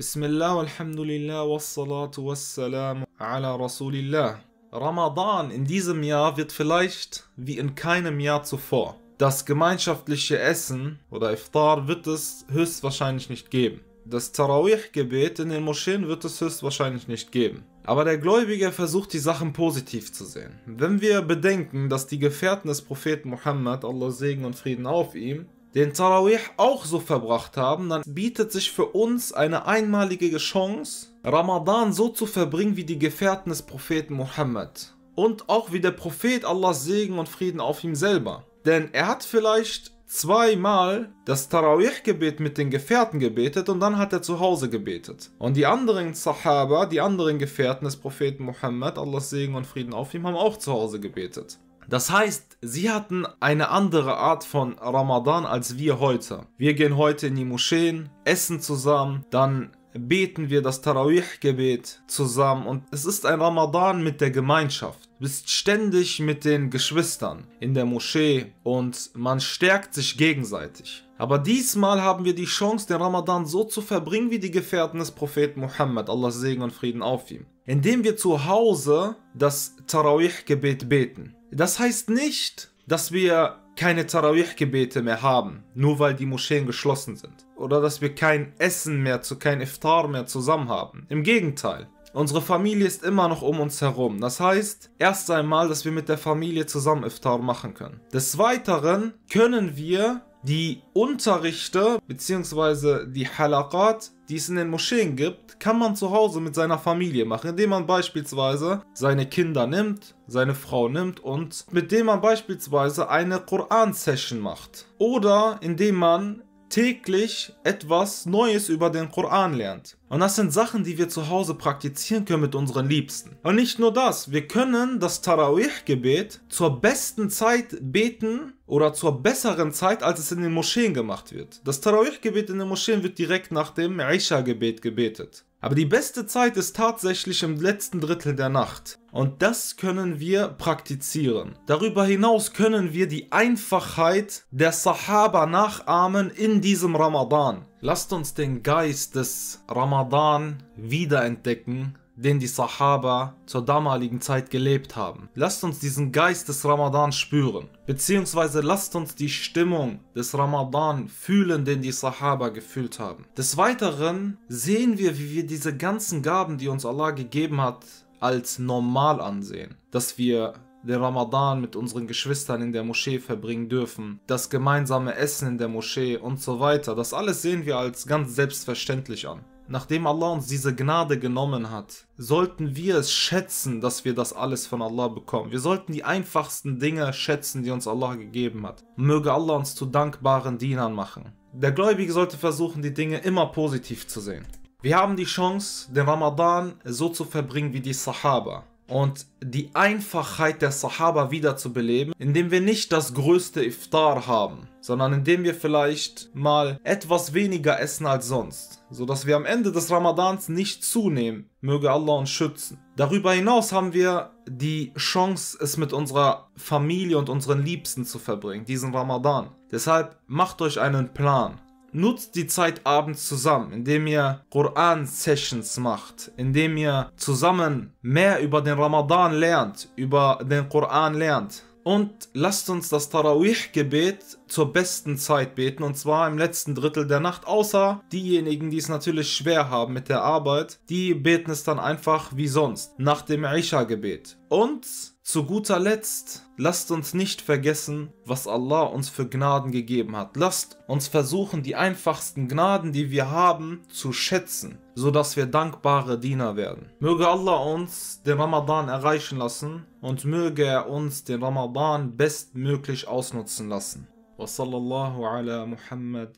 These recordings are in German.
Bismillah, Alhamdulillah, والحمد لله والصلاة والسلام على رسول الله. Ramadan in diesem Jahr wird vielleicht wie in keinem Jahr zuvor. Das gemeinschaftliche Essen oder Iftar wird es höchstwahrscheinlich nicht geben. Das Tarawih-Gebet in den Moscheen wird es höchstwahrscheinlich nicht geben. Aber der Gläubige versucht die Sachen positiv zu sehen. Wenn wir bedenken, dass die Gefährten des Propheten Muhammad, Allah Segen und Frieden auf ihm, den Tarawih auch so verbracht haben, dann bietet sich für uns eine einmalige Chance, Ramadan so zu verbringen wie die Gefährten des Propheten Muhammad. Und auch wie der Prophet Allahs Segen und Frieden auf ihm selber. Denn er hat vielleicht zweimal das Tarawih-Gebet mit den Gefährten gebetet und dann hat er zu Hause gebetet. Und die anderen Sahaba, die anderen Gefährten des Propheten Muhammad, Allahs Segen und Frieden auf ihm, haben auch zu Hause gebetet. Das heißt, sie hatten eine andere Art von Ramadan als wir heute. Wir gehen heute in die Moscheen, essen zusammen, dann beten wir das Tarawih-Gebet zusammen und es ist ein Ramadan mit der Gemeinschaft. Du bist ständig mit den Geschwistern in der Moschee und man stärkt sich gegenseitig. Aber diesmal haben wir die Chance, den Ramadan so zu verbringen wie die Gefährten des Propheten Muhammad, Allah Segen und Frieden auf ihm. Indem wir zu Hause das Tarawih-Gebet beten. Das heißt nicht, dass wir keine Tarawih-Gebete mehr haben, nur weil die Moscheen geschlossen sind. Oder dass wir kein Essen mehr, zu kein Iftar mehr zusammen haben. Im Gegenteil. Unsere Familie ist immer noch um uns herum. Das heißt, erst einmal, dass wir mit der Familie zusammen Iftar machen können. Des Weiteren können wir die Unterrichte bzw. die Halakat, die es in den Moscheen gibt, kann man zu Hause mit seiner Familie machen, indem man beispielsweise seine Kinder nimmt, seine Frau nimmt und mit dem man beispielsweise eine Koran-Session macht. Oder indem man täglich etwas Neues über den Koran lernt. Und das sind Sachen, die wir zu Hause praktizieren können mit unseren Liebsten. Und nicht nur das, wir können das Tarawih-Gebet zur besten Zeit beten oder zur besseren Zeit, als es in den Moscheen gemacht wird. Das Tarawih-Gebet in den Moscheen wird direkt nach dem Isha-Gebet gebetet. Aber die beste Zeit ist tatsächlich im letzten Drittel der Nacht. Und das können wir praktizieren. Darüber hinaus können wir die Einfachheit der Sahaba nachahmen in diesem Ramadan. Lasst uns den Geist des Ramadan wiederentdecken den die Sahaba zur damaligen Zeit gelebt haben. Lasst uns diesen Geist des Ramadan spüren, beziehungsweise lasst uns die Stimmung des Ramadan fühlen, den die Sahaba gefühlt haben. Des Weiteren sehen wir, wie wir diese ganzen Gaben, die uns Allah gegeben hat, als normal ansehen. Dass wir den Ramadan mit unseren Geschwistern in der Moschee verbringen dürfen, das gemeinsame Essen in der Moschee und so weiter. Das alles sehen wir als ganz selbstverständlich an nachdem Allah uns diese Gnade genommen hat, sollten wir es schätzen, dass wir das alles von Allah bekommen. Wir sollten die einfachsten Dinge schätzen, die uns Allah gegeben hat. Möge Allah uns zu dankbaren Dienern machen. Der Gläubige sollte versuchen, die Dinge immer positiv zu sehen. Wir haben die Chance, den Ramadan so zu verbringen wie die Sahaba und die Einfachheit der Sahaba wiederzubeleben, indem wir nicht das größte Iftar haben sondern indem wir vielleicht mal etwas weniger essen als sonst, sodass wir am Ende des Ramadans nicht zunehmen, möge Allah uns schützen. Darüber hinaus haben wir die Chance, es mit unserer Familie und unseren Liebsten zu verbringen, diesen Ramadan. Deshalb macht euch einen Plan. Nutzt die Zeit abends zusammen, indem ihr Koran-Sessions macht, indem ihr zusammen mehr über den Ramadan lernt, über den Koran lernt. Und lasst uns das Tarawih-Gebet zur besten Zeit beten und zwar im letzten Drittel der Nacht, außer diejenigen, die es natürlich schwer haben mit der Arbeit, die beten es dann einfach wie sonst, nach dem Isha-Gebet. Und zu guter Letzt, lasst uns nicht vergessen, was Allah uns für Gnaden gegeben hat. Lasst uns versuchen, die einfachsten Gnaden, die wir haben, zu schätzen, sodass wir dankbare Diener werden. Möge Allah uns den Ramadan erreichen lassen und möge er uns den Ramadan bestmöglich ausnutzen lassen. وصلى الله على محمد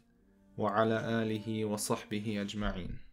وعلى آله وصحبه أجمعين